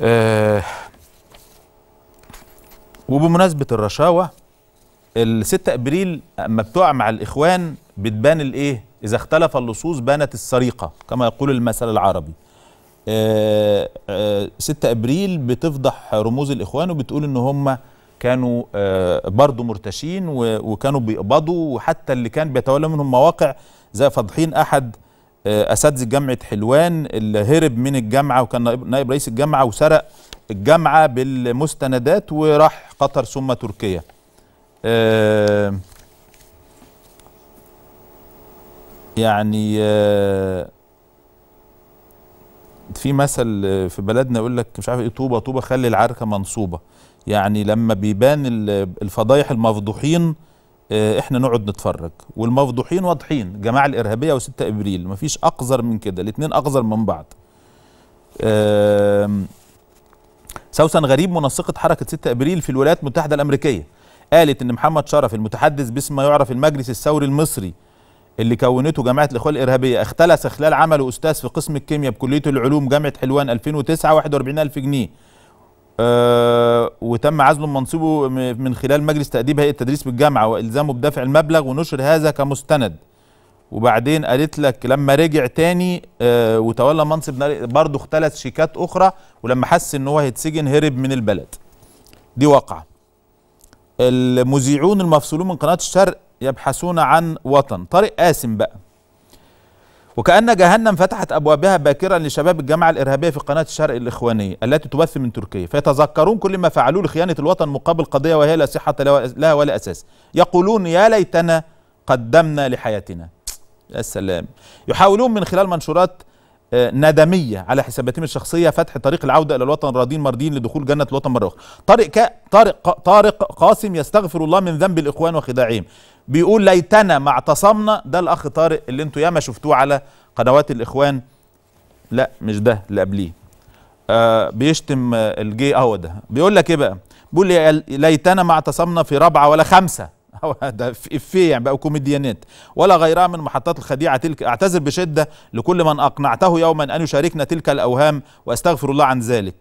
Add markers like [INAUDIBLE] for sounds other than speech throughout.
آه وبمناسبه الرشاوه الستة ابريل اما بتوع مع الاخوان بتبان الايه؟ اذا اختلف اللصوص بانت السريقة كما يقول المثل العربي. آه آه ستة ابريل بتفضح رموز الاخوان وبتقول ان هم كانوا آه برضو مرتشين وكانوا بيقبضوا وحتى اللي كان بيتولى منهم مواقع زي فضحين احد آه، اساتذه جامعه حلوان اللي هرب من الجامعه وكان نائب رئيس الجامعه وسرق الجامعه بالمستندات وراح قطر ثم تركيا آه يعني آه في مثل في بلدنا يقول لك مش عارف ايه طوبه طوبه خلي العركه منصوبه يعني لما بيبان الفضايح المفضوحين آه، احنا نقعد نتفرج والمفضوحين واضحين جماعه الارهابيه و6 ابريل مفيش اقذر من كده الاثنين اقذر من بعض سوسن غريب منسقه حركه 6 ابريل في الولايات المتحده الامريكيه قالت ان محمد شرف المتحدث باسم ما يعرف المجلس الثوري المصري اللي كونته جماعه الاخوه الارهابيه اختلس خلال عمله استاذ في قسم الكيمياء بكليه العلوم جامعه حلوان 2009 41000 جنيه آه، وتم عزله من منصبه من خلال مجلس تأديب هيئة التدريس بالجامعة وإلزامه بدفع المبلغ ونشر هذا كمستند وبعدين قالت لك لما رجع تاني آه وتولى منصب برضه اختلس شيكات أخرى ولما حس إن هو هيتسجن هرب من البلد دي واقعة المذيعون المفصولون من قناة الشرق يبحثون عن وطن طارق قاسم بقى وكأن جهنم فتحت أبوابها باكرا لشباب الجامعة الإرهابية في قناة الشرق الإخوانية التي تبث من تركيا فيتذكرون كل ما فعلوه لخيانة الوطن مقابل قضية وهي لا صحة لها ولا أساس يقولون يا ليتنا قدمنا لحياتنا يا سلام يحاولون من خلال منشورات آه، ندمية على حساباتهم الشخصية فتح طريق العودة إلى الوطن راضين مرضين لدخول جنة الوطن مرة أخرى طارق, طارق, طارق قاسم يستغفر الله من ذنب الإخوان وخداعهم بيقول ليتنا ما اعتصمنا ده الاخ طارق اللي انتوا ياما شفتوه على قنوات الاخوان لا مش ده اللي قبليه آه بيشتم الجي اهو آه، ده بيقول لك ايه بقى بيقول ليتنا ما اعتصمنا في رابعه ولا خمسه [LAUGHS] هو ده في يعني بقى كوميديانات ولا غيرها من محطات الخديعه تلك اعتذر بشده لكل من اقنعته يوما ان يشاركنا تلك الاوهام واستغفر الله عن ذلك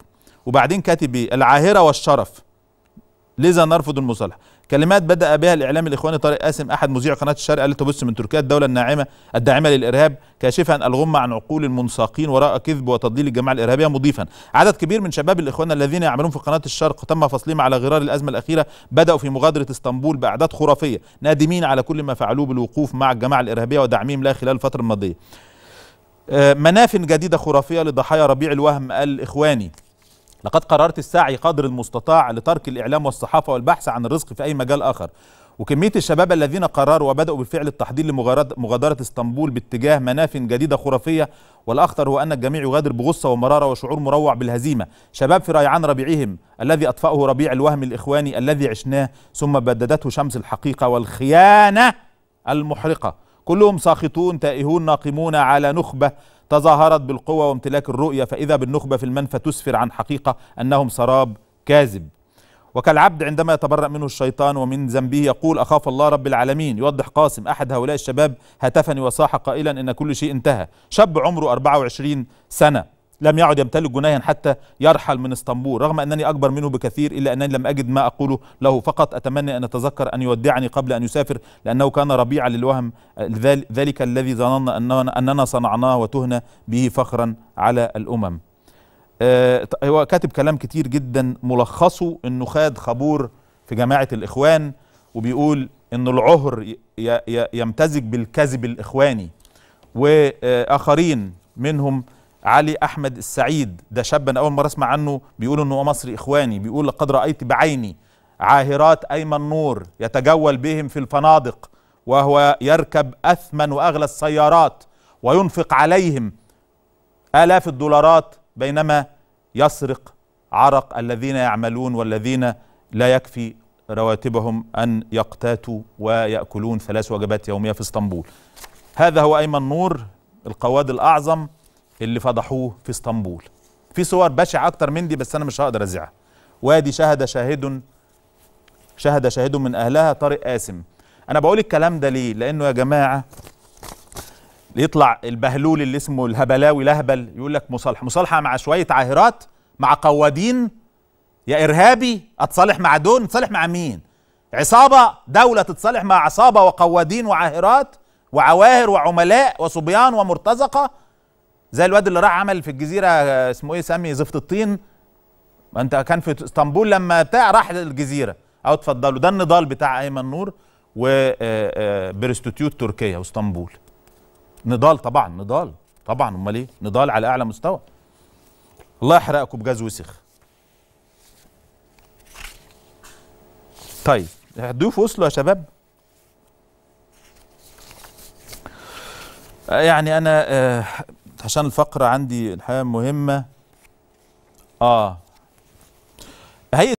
وبعدين كاتب إيه؟ العاهره والشرف لذا نرفض المصالحة كلمات بدأ بها الإعلام الإخواني طارق قاسم أحد مذيع قناة الشرق قال تبث من تركيا الدولة الناعمة الداعمة للإرهاب كاشفا الغمة عن عقول المنساقين وراء كذب وتضليل الجماعة الإرهابية مضيفا عدد كبير من شباب الإخوان الذين يعملون في قناة الشرق تم فصلهم على غرار الأزمة الأخيرة بدأوا في مغادرة اسطنبول بأعداد خرافية نادمين على كل ما فعلوه بالوقوف مع الجماعة الإرهابية ودعمهم لها خلال الفترة الماضية آه، مناف جديدة خرافية لضحايا ربيع الوهم الإخواني لقد قررت السعي قدر المستطاع لترك الإعلام والصحافة والبحث عن الرزق في أي مجال آخر وكمية الشباب الذين قرروا وبدأوا بالفعل التحضير لمغادرة اسطنبول باتجاه مناف جديدة خرافية والأخطر هو أن الجميع يغادر بغصة ومرارة وشعور مروع بالهزيمة شباب في ريعان ربيعهم الذي أطفأه ربيع الوهم الإخواني الذي عشناه ثم بددته شمس الحقيقة والخيانة المحرقة كلهم ساخطون تائهون ناقمون على نخبة تظاهرت بالقوة وامتلاك الرؤية فإذا بالنخبة في المنفى تسفر عن حقيقة أنهم سراب كاذب وكالعبد عندما يتبرأ منه الشيطان ومن ذنبه يقول أخاف الله رب العالمين يوضح قاسم أحد هؤلاء الشباب هتفني وصاح قائلا إن كل شيء انتهى شاب عمره 24 سنة لم يعد يمتلك جنايا حتى يرحل من اسطنبول رغم أنني أكبر منه بكثير إلا أنني لم أجد ما أقوله له فقط أتمنى أن أتذكر أن يودعني قبل أن يسافر لأنه كان ربيعا للوهم ذلك الذي ظننا أننا صنعناه وتهنى به فخرا على الأمم آه، هو كاتب كلام كتير جدا ملخصه أنه خاد خبور في جماعة الإخوان وبيقول أن العهر يمتزج بالكذب الإخواني وآخرين منهم علي احمد السعيد ده شاب انا اول مره اسمع عنه بيقول انه هو مصري اخواني بيقول لقد رايت بعيني عاهرات ايمن نور يتجول بهم في الفنادق وهو يركب اثمن واغلى السيارات وينفق عليهم الاف الدولارات بينما يسرق عرق الذين يعملون والذين لا يكفي رواتبهم ان يقتاتوا وياكلون ثلاث وجبات يوميه في اسطنبول هذا هو ايمن نور القواد الاعظم اللي فضحوه في اسطنبول في صور بشعة أكتر من دي بس أنا مش هقدر أزيعها وادي شهد شاهد شهد شاهد من أهلها طارق قاسم أنا بقول الكلام ده ليه لأنه يا جماعة يطلع البهلول اللي اسمه الهبلاوي لهبل يقول لك مصالحة مصالحة مع شوية عاهرات مع قوادين يا إرهابي أتصالح مع دول اتصالح مع مين عصابة دولة تتصالح مع عصابة وقوادين وعاهرات وعواهر وعملاء وصبيان ومرتزقة زي الواد اللي راح عمل في الجزيره اسمه ايه سامي زفت الطين ما انت كان في اسطنبول لما بتاع راح الجزيره او اتفضلوا ده النضال بتاع ايمن نور وبرستيتيوت آه، آه، تركيا واسطنبول نضال طبعا نضال طبعا امال ايه نضال على اعلى مستوى الله يحرقكم بجاز وسخ طيب الضيوف وصلوا يا شباب يعني انا آه، عشان الفقرة عندي الحقيقة مهمة اه هيئة